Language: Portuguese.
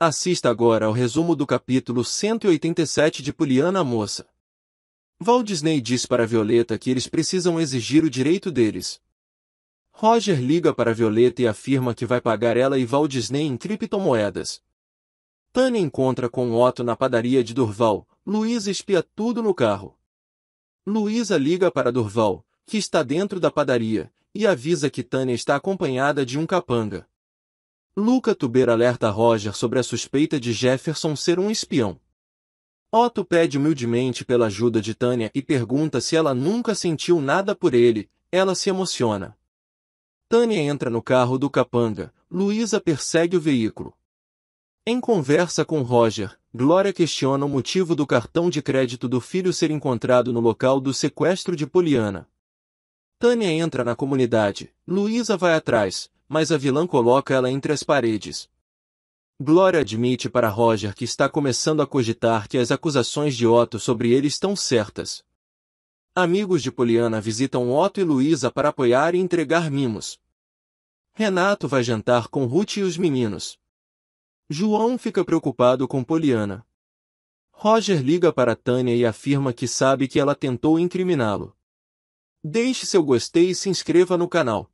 Assista agora ao resumo do capítulo 187 de Puliana Moça. Walt Disney diz para Violeta que eles precisam exigir o direito deles. Roger liga para Violeta e afirma que vai pagar ela e Walt Disney em criptomoedas. Tânia encontra com Otto na padaria de Durval. Luísa espia tudo no carro. Luísa liga para Durval, que está dentro da padaria, e avisa que Tânia está acompanhada de um capanga. Luca Tuber alerta Roger sobre a suspeita de Jefferson ser um espião. Otto pede humildemente pela ajuda de Tânia e pergunta se ela nunca sentiu nada por ele, ela se emociona. Tânia entra no carro do capanga, Luísa persegue o veículo. Em conversa com Roger, Glória questiona o motivo do cartão de crédito do filho ser encontrado no local do sequestro de Poliana. Tânia entra na comunidade, Luísa vai atrás, mas a vilã coloca ela entre as paredes. Gloria admite para Roger que está começando a cogitar que as acusações de Otto sobre ele estão certas. Amigos de Poliana visitam Otto e Luísa para apoiar e entregar mimos. Renato vai jantar com Ruth e os meninos. João fica preocupado com Poliana. Roger liga para Tânia e afirma que sabe que ela tentou incriminá-lo. Deixe seu gostei e se inscreva no canal.